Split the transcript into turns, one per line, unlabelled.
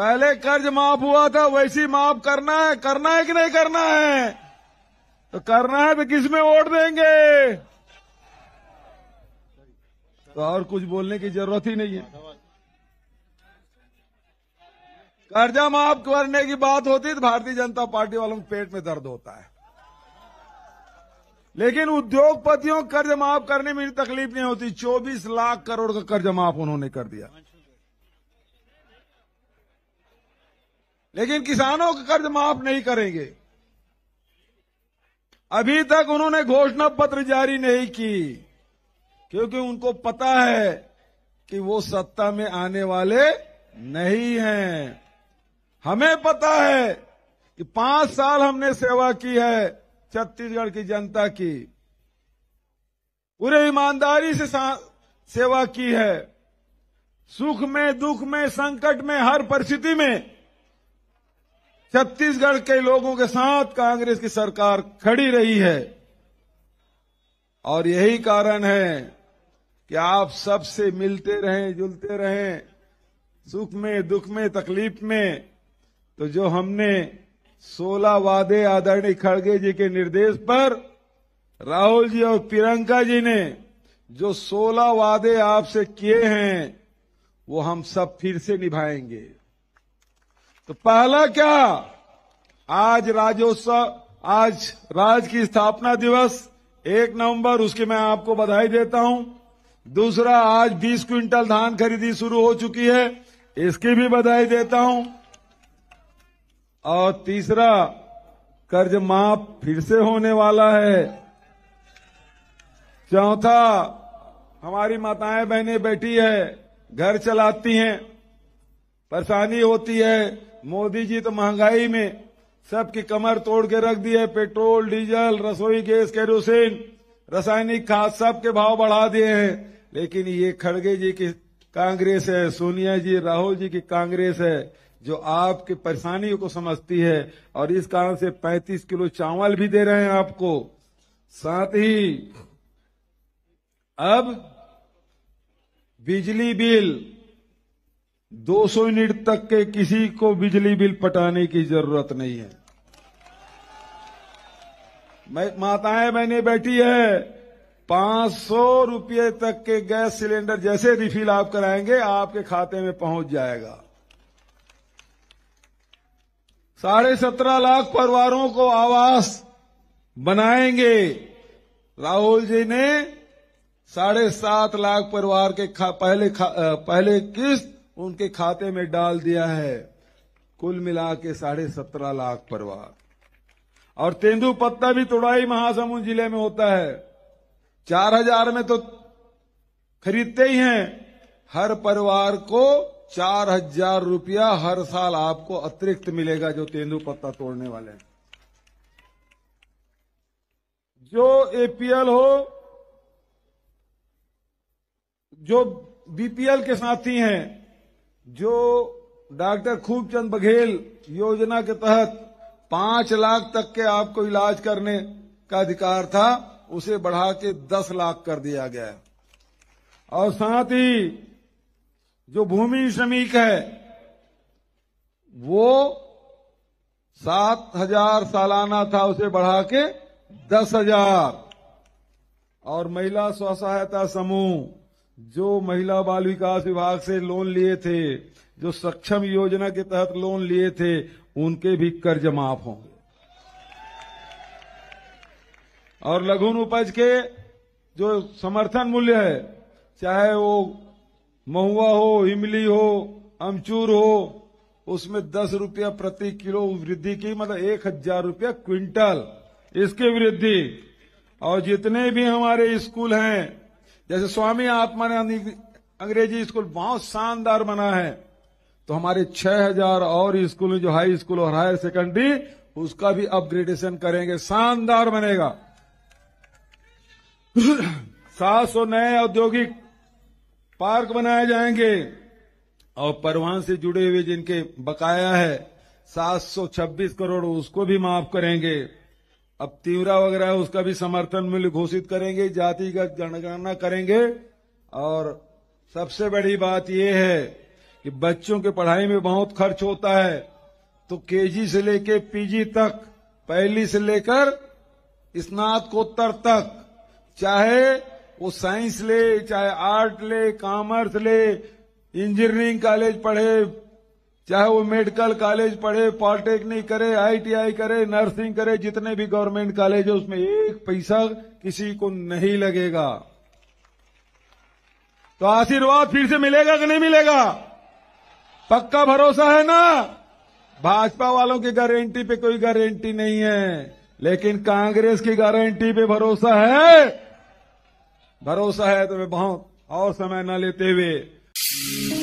पहले कर्ज माफ हुआ था वैसी माफ करना है करना है कि नहीं करना है तो करना है तो किस में वोट देंगे तो और कुछ बोलने की जरूरत ही नहीं है कर्जा माफ करने की बात होती तो भारतीय जनता पार्टी वालों के पेट में दर्द होता है लेकिन उद्योगपतियों कर्ज माफ करने में तकलीफ नहीं होती 24 लाख करोड़ का कर्ज माफ उन्होंने कर दिया लेकिन किसानों का कर्ज माफ नहीं करेंगे अभी तक उन्होंने घोषणा पत्र जारी नहीं की क्योंकि उनको पता है कि वो सत्ता में आने वाले नहीं हैं हमें पता है कि पांच साल हमने सेवा की है छत्तीसगढ़ की जनता की पूरे ईमानदारी से सेवा की है सुख में दुख में संकट में हर परिस्थिति में छत्तीसगढ़ के लोगों के साथ कांग्रेस की सरकार खड़ी रही है और यही कारण है कि आप सबसे मिलते रहें जुलते रहें सुख में दुख में तकलीफ में तो जो हमने 16 वादे आदरणीय खड़गे जी के निर्देश पर राहुल जी और प्रियंका जी ने जो 16 वादे आपसे किए हैं वो हम सब फिर से निभाएंगे तो पहला क्या आज राज्योत्सव आज राज्य की स्थापना दिवस एक नवंबर उसकी मैं आपको बधाई देता हूं दूसरा आज 20 क्विंटल धान खरीदी शुरू हो चुकी है इसकी भी बधाई देता हूं और तीसरा कर्ज माफ फिर से होने वाला है चौथा हमारी माताएं बहनें बैठी है घर चलाती हैं परेशानी होती है मोदी जी तो महंगाई में सबकी कमर तोड़ के रख दी है पेट्रोल डीजल रसोई गैस केरोसिन रासायनिक खाद सब के भाव बढ़ा दिए हैं लेकिन ये खड़गे जी की कांग्रेस है सोनिया जी राहुल जी की कांग्रेस है जो आपके परेशानियों को समझती है और इस कारण से 35 किलो चावल भी दे रहे हैं आपको साथ ही अब बिजली बिल 200 यूनिट तक के किसी को बिजली बिल पटाने की जरूरत नहीं है मैं माताएं बहने बैठी है पांच सौ तक के गैस सिलेंडर जैसे रिफिल आप कराएंगे आपके खाते में पहुंच जाएगा साढ़े सत्रह लाख परिवारों को आवास बनाएंगे राहुल जी ने साढ़े सात लाख परिवार के खा, पहले खा, पहले किस्त उनके खाते में डाल दिया है कुल मिला के साढ़े सत्रह लाख परिवार और तेंदू पत्ता भी तुड़ाई महासमुंद जिले में होता है चार हजार में तो खरीदते ही हैं हर परिवार को चार हजार रुपया हर साल आपको अतिरिक्त मिलेगा जो तेंदू पत्ता तोड़ने वाले हैं जो एपीएल हो जो बीपीएल के साथी हैं जो डॉक्टर खूबचंद बघेल योजना के तहत पांच लाख तक के आपको इलाज करने का अधिकार था उसे बढ़ा के दस लाख कर दिया गया और साथ ही जो भूमि श्रमिक है वो सात हजार सालाना था उसे बढ़ा के दस हजार और महिला स्व सहायता समूह जो महिला बाल विकास विभाग से लोन लिए थे जो सक्षम योजना के तहत लोन लिए थे उनके भी कर्ज माफ होंगे और लघु उपज के जो समर्थन मूल्य है चाहे वो महुआ हो इमली हो अमचूर हो उसमें दस रुपया प्रति किलो वृद्धि की मतलब एक हजार रूपया क्विंटल इसकी वृद्धि और जितने भी हमारे स्कूल हैं जैसे स्वामी आत्मानंद अंग्रेजी स्कूल बहुत शानदार बना है तो हमारे 6000 और स्कूल जो हाई स्कूल और हायर सेकेंडरी उसका भी अपग्रेडेशन करेंगे शानदार बनेगा सात सौ नए औद्योगिक पार्क बनाए जाएंगे और परवान से जुड़े हुए जिनके बकाया है 726 करोड़ उसको भी माफ करेंगे अब तीवरा वगैरह उसका भी समर्थन मूल्य घोषित करेंगे जातिगत जनगणना करेंगे और सबसे बड़ी बात यह है कि बच्चों के पढ़ाई में बहुत खर्च होता है तो केजी से लेकर पीजी तक पहली से लेकर स्नातकोत्तर तक चाहे वो साइंस ले चाहे आर्ट ले कॉमर्स ले इंजीनियरिंग कॉलेज पढ़े चाहे वो मेडिकल कॉलेज पढ़े पॉलिटेक्निक करे आईटीआई करे नर्सिंग करे जितने भी गवर्नमेंट कॉलेज है उसमें एक पैसा किसी को नहीं लगेगा तो आशीर्वाद फिर से मिलेगा कि नहीं मिलेगा पक्का भरोसा है ना भाजपा वालों की गारंटी पे कोई गारंटी नहीं है लेकिन कांग्रेस की गारंटी पे भरोसा है भरोसा है तो मैं बहुत और समय न लेते हुए